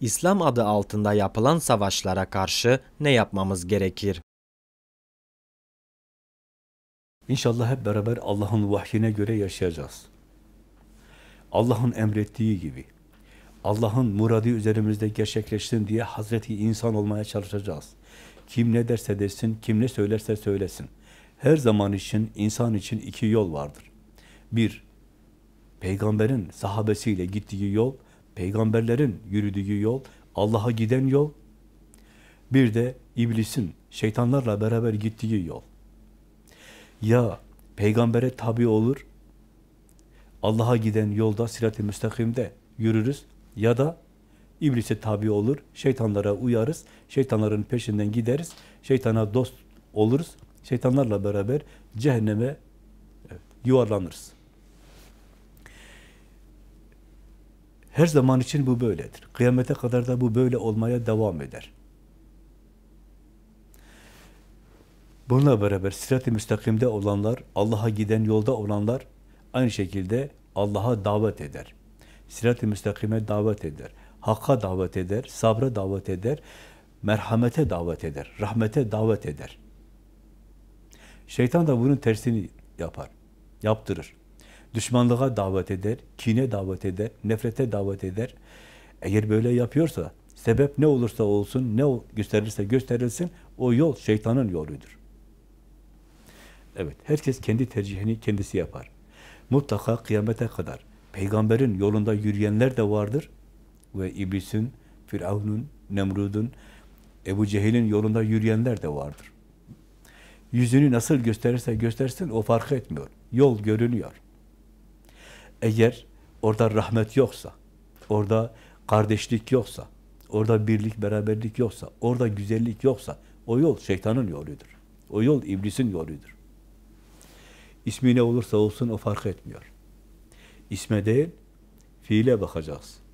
İslam adı altında yapılan savaşlara karşı ne yapmamız gerekir? İnşallah hep beraber Allah'ın vahyine göre yaşayacağız. Allah'ın emrettiği gibi, Allah'ın muradı üzerimizde gerçekleşsin diye Hazreti insan olmaya çalışacağız. Kim ne derse desin, kim ne söylerse söylesin. Her zaman için, insan için iki yol vardır. Bir, peygamberin sahabesiyle gittiği yol, peygamberlerin yürüdüğü yol, Allah'a giden yol, bir de iblisin, şeytanlarla beraber gittiği yol. Ya peygambere tabi olur, Allah'a giden yolda, sirat-i müstakimde yürürüz ya da iblise tabi olur, şeytanlara uyarız, şeytanların peşinden gideriz, şeytana dost oluruz, şeytanlarla beraber cehenneme evet, yuvarlanırız. Her zaman için bu böyledir. Kıyamete kadar da bu böyle olmaya devam eder. Bununla beraber sirat-i müstakimde olanlar, Allah'a giden yolda olanlar aynı şekilde Allah'a davet eder. Sirat-i müstakime davet eder. Hakka davet eder, sabra davet eder, merhamete davet eder, rahmete davet eder. Şeytan da bunun tersini yapar, yaptırır düşmanlığa davet eder, kine davet eder, nefrete davet eder. Eğer böyle yapıyorsa, sebep ne olursa olsun, ne gösterirse gösterilsin, o yol şeytanın yoludur. Evet, herkes kendi tercihini kendisi yapar. Mutlaka kıyamete kadar peygamberin yolunda yürüyenler de vardır ve iblisin, Firavun'un, Nemrud'un, Ebu Cehil'in yolunda yürüyenler de vardır. Yüzünü nasıl gösterirse göstersin o fark etmiyor. Yol görünüyor. Eğer orada rahmet yoksa, orada kardeşlik yoksa, orada birlik, beraberlik yoksa, orada güzellik yoksa, o yol şeytanın yoludur. O yol iblisin yoludur. İsmi ne olursa olsun o fark etmiyor. İsme değil, fiile bakacağız.